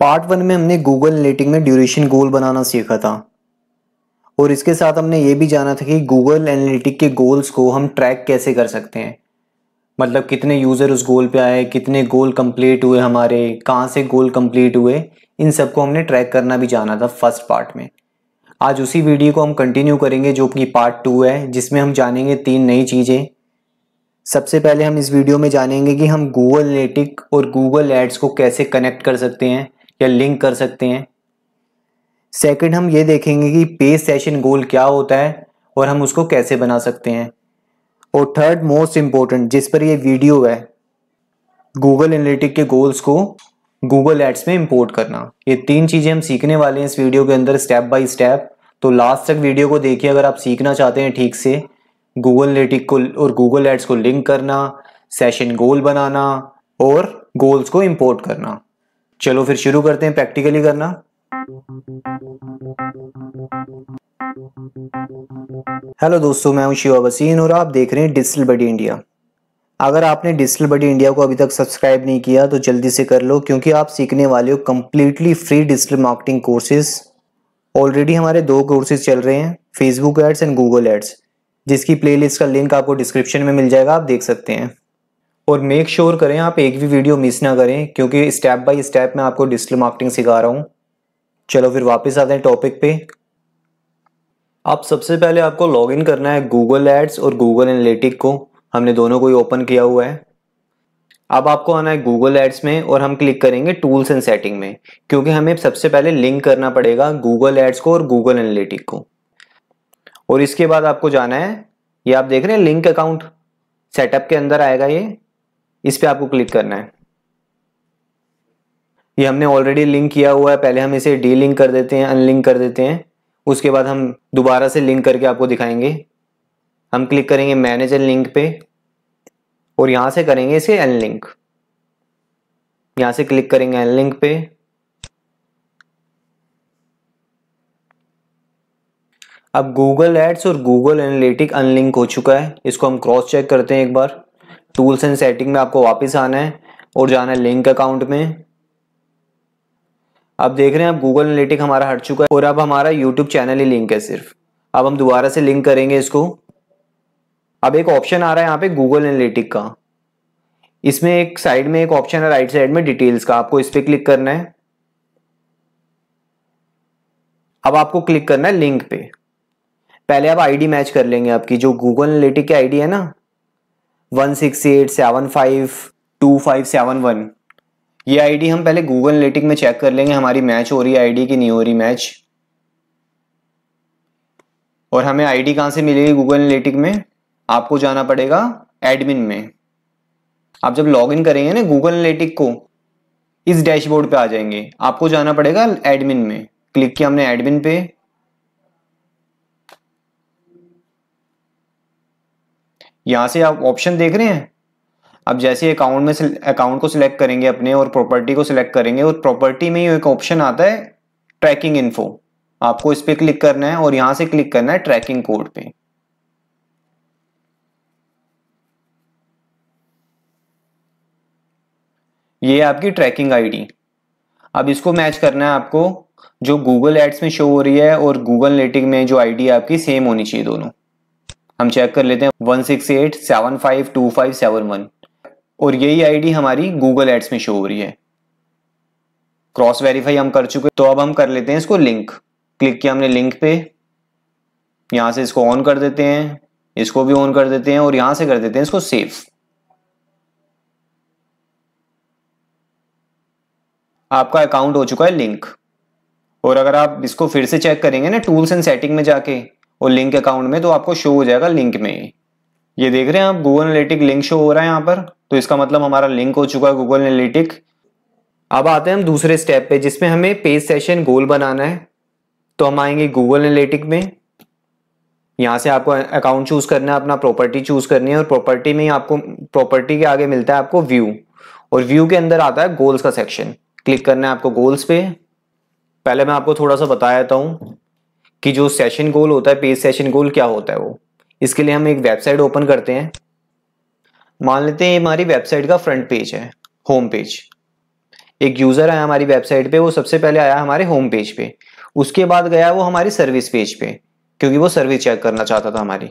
part one में हमने Google नेटिंग में ड्यूरेशन गोल बनाना सीखा था और इसके साथ हमने ये भी जाना था कि गूगल एनालिटिक के गोल्स को हम ट्रैक कैसे कर सकते हैं मतलब कितने यूज़र उस गोल पे आए कितने गोल कंप्लीट हुए हमारे कहाँ से गोल कंप्लीट हुए इन सबको हमने ट्रैक करना भी जाना था फर्स्ट पार्ट में आज उसी वीडियो को हम कंटिन्यू करेंगे जो कि पार्ट टू है जिसमें हम जानेंगे तीन नई चीज़ें सबसे पहले हम इस वीडियो में जानेंगे कि हम गूगल नेटिक और गूगल एड्स को कैसे कनेक्ट कर सकते हैं या लिंक कर सकते हैं सेकंड हम ये देखेंगे कि पे सेशन गोल क्या होता है और हम उसको कैसे बना सकते हैं और थर्ड मोस्ट इम्पोर्टेंट जिस पर ये वीडियो है गूगल एनालिटिक के गोल्स को गूगल एड्स में इंपोर्ट करना ये तीन चीज़ें हम सीखने वाले हैं इस वीडियो के अंदर स्टेप बाय स्टेप तो लास्ट तक वीडियो को देखिए अगर आप सीखना चाहते हैं ठीक से गूगल एनालिटिक को और गूगल एड्स को लिंक करना सेशन गोल बनाना और गोल्स को इंपोर्ट करना चलो फिर शुरू करते हैं प्रैक्टिकली करना हेलो दोस्तों मैं हूं शिवा वसीन और आप देख रहे हैं डिजिटल बडी इंडिया अगर आपने डिजिटल बडी इंडिया को अभी तक सब्सक्राइब नहीं किया तो जल्दी से कर लो क्योंकि आप सीखने वाले हो completely free digital marketing courses already हमारे दो कोर्सेज चल रहे हैं Facebook Ads and Google Ads जिसकी प्लेलिस्ट का लिंक आपको डिस्क्रिप्शन में मिल जाएगा आप देख सकते हैं और मेक श्योर sure करें आप एक भी वीडियो मिस ना करें क्योंकि स्टेप बाय स्टेप मैं आपको डिजिटल मार्केटिंग सिखा रहा हूँ चलो फिर वापस आते हैं टॉपिक पे आप सबसे पहले आपको लॉगिन करना है गूगल एड्स और गूगल एनालिटिक को हमने दोनों को ही ओपन किया हुआ है अब आपको आना है गूगल एड्स में और हम क्लिक करेंगे टूल्स एंड सेटिंग में क्योंकि हमें सबसे पहले लिंक करना पड़ेगा गूगल एड्स को और गूगल एनालिटिक को और इसके बाद आपको जाना है ये आप देख रहे हैं लिंक अकाउंट सेटअप के अंदर आएगा ये इस पर आपको क्लिक करना है ये हमने ऑलरेडी लिंक किया हुआ है पहले हम इसे डी लिंक कर देते हैं अनलिंक कर देते हैं उसके बाद हम दोबारा से लिंक करके आपको दिखाएंगे हम क्लिक करेंगे मैनेजर लिंक पे और यहाँ से करेंगे इसे अनलिंक यहाँ से क्लिक करेंगे अनलिंक पे अब गूगल एड्स और गूगल एनालिटिक अनलिंक हो चुका है इसको हम क्रॉस चेक करते हैं एक बार टूल्स एंड सेटिंग में आपको वापस आना है और जाना है लिंक अकाउंट में अब देख रहे हैं अब गूगल एनालिटिक हमारा हट चुका है और अब हमारा यूट्यूब चैनल ही लिंक है सिर्फ अब हम दोबारा से लिंक करेंगे इसको अब एक ऑप्शन आ रहा है यहाँ पे गूगल एनालिटिक का इसमें एक साइड में एक ऑप्शन है राइट साइड में डिटेल्स का आपको इस पर क्लिक करना है अब आपको क्लिक करना है लिंक पे पहले आप आईडी मैच कर लेंगे आपकी जो गूगल एनालिटिक की आईडी है ना one six eight seven five two five seven one ये आईडी हम पहले गूगल लेटिंग में चेक कर लेंगे हमारी मैच हो रही है आईडी की नहीं हो रही मैच और हमें आईडी कहाँ से मिलेगी गूगल एनालिटिक में आपको जाना पड़ेगा एडमिन में आप जब लॉगिन करेंगे ना गूगल एनालिटिक को इस डैशबोर्ड पे आ जाएंगे आपको जाना पड़ेगा एडमिन में क्लिक किया हमने एडमिन पे यहां से आप ऑप्शन देख रहे हैं अब जैसे अकाउंट में अकाउंट को सिलेक्ट करेंगे अपने और प्रॉपर्टी को सिलेक्ट करेंगे और प्रॉपर्टी में ही एक ऑप्शन आता है ट्रैकिंग इन्फो आपको इस पर क्लिक करना है और यहां से क्लिक करना है ट्रैकिंग कोड पे ये आपकी ट्रैकिंग आईडी अब इसको मैच करना है आपको जो गूगल एड्स में शो हो रही है और गूगल नेटिंग में जो आईडी है आपकी सेम होनी चाहिए दोनों हम चेक कर लेते हैं one six eight seven five two five seven one और यही आईडी हमारी गूगल एड्स में शो हो रही है क्रॉस वेरीफाई हम कर चुके तो अब हम कर लेते हैं इसको लिंक क्लिक किया हमने लिंक पे यहां से इसको ऑन कर देते हैं इसको भी ऑन कर देते हैं और यहां से कर देते हैं इसको सेव आपका अकाउंट हो चुका है लिंक और अगर आप इसको फिर से चेक करेंगे ना टूल्स एंड सेटिंग में जाके और लिंक अकाउंट में तो आपको शो हो जाएगा लिंक में ये देख रहे हैं आप गूगल एनालिटिक लिंक शो हो रहा है यहाँ पर तो इसका मतलब हमारा लिंक हो चुका है गूगल एनालिटिक अब आते हैं हम दूसरे स्टेप पे जिसमें हमें पेज सेशन गोल बनाना है तो हम आएंगे गूगल एनालिटिक में यहाँ से आपको अकाउंट चूज करना है अपना प्रॉपर्टी चूज करनी है और प्रॉपर्टी में ही आपको प्रॉपर्टी के आगे मिलता है आपको व्यू और व्यू के अंदर आता है गोल्स का सेक्शन क्लिक करना है आपको गोल्स पे पहले मैं आपको थोड़ा सा बताया था हूँ कि जो सेशन गोल होता है पेज सेशन गोल क्या होता है वो इसके लिए हम एक वेबसाइट ओपन करते हैं मान लेते हैं हमारी वेबसाइट का फ्रंट पेज है होम पेज एक यूज़र आया हमारी वेबसाइट पे वो सबसे पहले आया हमारे होम पेज पे उसके बाद गया वो हमारी सर्विस पेज पे क्योंकि वो सर्विस चेक करना चाहता था हमारी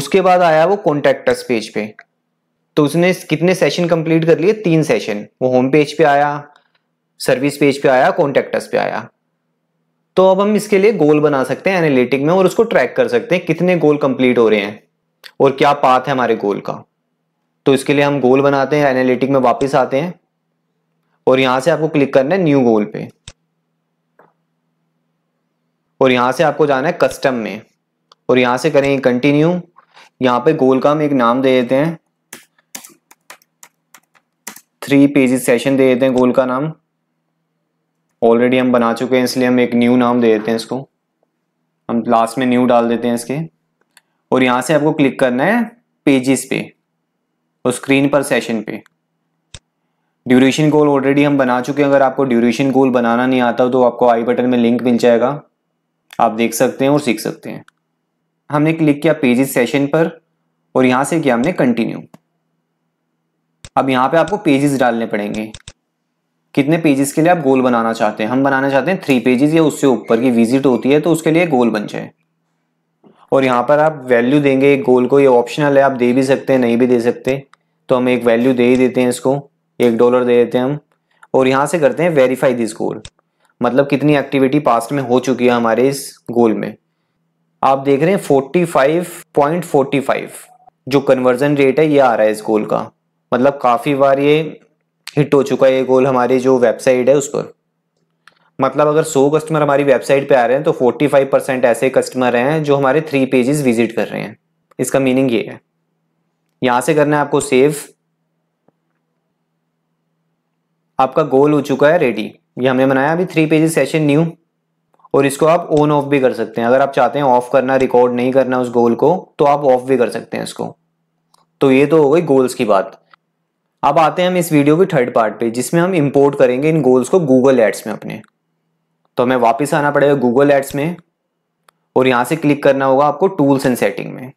उसके बाद आया वो कॉन्टैक्टर्स पेज पे तो उसने कितने सेशन कंप्लीट कर लिए तीन सेशन वो होम पेज पे आया सर्विस पेज पे आया कॉन्टैक्टर्स पे आया तो अब हम इसके लिए गोल बना सकते हैं एनालिटिक में और उसको ट्रैक कर सकते हैं कितने गोल कंप्लीट हो रहे हैं और क्या पाथ है हमारे गोल का तो इसके लिए हम गोल बनाते हैं एनालिटिक में वापस आते हैं और यहां से आपको क्लिक करना है न्यू गोल पे और यहां से आपको जाना है कस्टम में और यहां से करेंगे कंटिन्यू यहां पे गोल का हम एक नाम दे देते हैं थ्री पेजेस सेशन दे देते हैं गोल का नाम ऑलरेडी हम बना चुके हैं इसलिए हम एक न्यू नाम दे देते हैं इसको हम लास्ट में न्यू डाल देते हैं इसके और यहाँ से आपको क्लिक करना है पेजेस पे और स्क्रीन पर सेशन पे ड्यूरेशन गोल ऑलरेडी हम बना चुके हैं अगर आपको ड्यूरेशन गोल बनाना नहीं आता तो आपको आई बटन में लिंक मिल जाएगा आप देख सकते हैं और सीख सकते हैं हमने क्लिक किया पेजेस सेशन पर और यहाँ से किया हमने कंटिन्यू अब यहाँ पे आपको पेजेस डालने पड़ेंगे कितने पेजेस के लिए आप गोल बनाना चाहते हैं हम बनाना चाहते हैं थ्री पेजेस या उससे ऊपर की विजिट होती है तो उसके लिए गोल बन जाए और यहाँ पर आप वैल्यू देंगे एक गोल को ये ऑप्शनल है आप दे भी सकते हैं नहीं भी दे सकते तो हम एक वैल्यू दे ही देते हैं इसको एक डॉलर दे देते हैं हम और यहाँ से करते हैं वेरीफाई दिस गोल मतलब कितनी एक्टिविटी पास्ट में हो चुकी है हमारे इस गोल में आप देख रहे हैं 45.45 .45, जो कन्वर्जन रेट है ये आ रहा है इस गोल का मतलब काफ़ी बार ये हिट हो चुका है ये गोल हमारी जो वेबसाइट है उस पर मतलब अगर 100 कस्टमर हमारी वेबसाइट पे आ रहे हैं तो 45 परसेंट ऐसे कस्टमर हैं जो हमारे थ्री पेजेस विजिट कर रहे हैं इसका मीनिंग ये है यहां से करना है आपको सेव आपका गोल हो चुका है रेडी ये हमने बनाया अभी थ्री पेजेस सेशन न्यू और इसको आप ऑन ऑफ भी कर सकते हैं अगर आप चाहते हैं ऑफ करना रिकॉर्ड नहीं करना उस गोल को तो आप ऑफ भी कर सकते हैं इसको तो ये तो हो गई गोल्स की बात अब आते हैं हम इस वीडियो के थर्ड पार्ट पे जिसमें हम इम्पोर्ट करेंगे इन गोल्स को गूगल एड्स में अपने तो हमें वापस आना पड़ेगा गूगल एड्स में और यहां से क्लिक करना होगा आपको टूल्स एंड सेटिंग में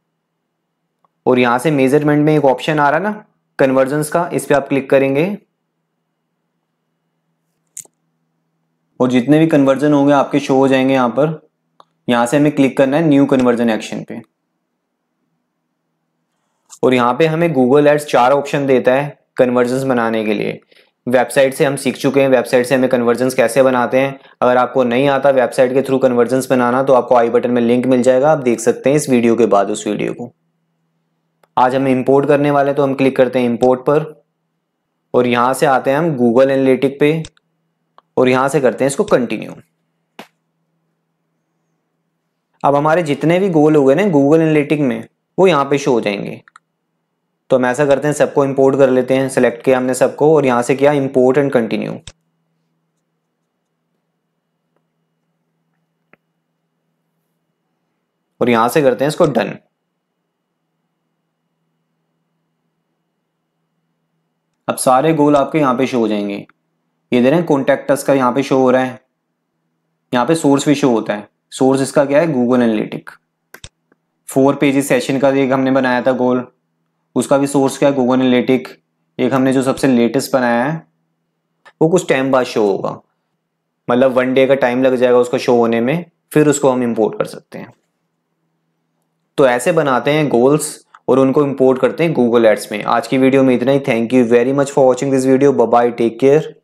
और यहां से मेजरमेंट में एक ऑप्शन आ रहा ना कन्वर्जन का इस पर आप क्लिक करेंगे और जितने भी कन्वर्जन होंगे आपके शो हो जाएंगे यहाँ पर यहां से हमें क्लिक करना है न्यू कन्वर्जन एक्शन पे और यहाँ पे हमें गूगल एड्स चार ऑप्शन देता है कन्वर्जेंस बनाने के लिए वेबसाइट से हम सीख चुके हैं वेबसाइट से हमें कन्वर्जेंस कैसे बनाते हैं अगर आपको नहीं आता वेबसाइट के थ्रू कन्वर्जेंस बनाना तो आपको आई बटन में लिंक मिल जाएगा आप देख सकते हैं इस वीडियो के बाद उस वीडियो को आज हम इंपोर्ट करने वाले तो हम क्लिक करते हैं इंपोर्ट पर और यहाँ से आते हैं हम गूगल एनालिटिक पे और यहाँ से करते हैं इसको कंटिन्यू अब हमारे जितने भी गोल हो गए ना गूगल एनालिटिक में वो यहाँ पे शो हो जाएंगे तो हम ऐसा करते हैं सबको इंपोर्ट कर लेते हैं सेलेक्ट किया हमने सबको और यहां से किया इंपोर्ट एंड कंटिन्यू और यहां से करते हैं इसको डन अब सारे गोल आपके यहाँ पे शो हो जाएंगे ये दे रहे हैं कॉन्टेक्टस का यहाँ पे शो हो रहा है यहाँ पे सोर्स भी शो होता है सोर्स इसका क्या है Google analytic four pages session का एक हमने बनाया था गोल उसका भी सोर्स क्या है गूगल एनालिटिक एक हमने जो सबसे लेटेस्ट बनाया है वो कुछ टाइम बाद शो होगा मतलब वन डे का टाइम लग जाएगा उसको शो होने में फिर उसको हम इम्पोर्ट कर सकते हैं तो ऐसे बनाते हैं गोल्स और उनको इम्पोर्ट करते हैं गूगल एड्स में आज की वीडियो में इतना ही thank you very much for watching this video bye take care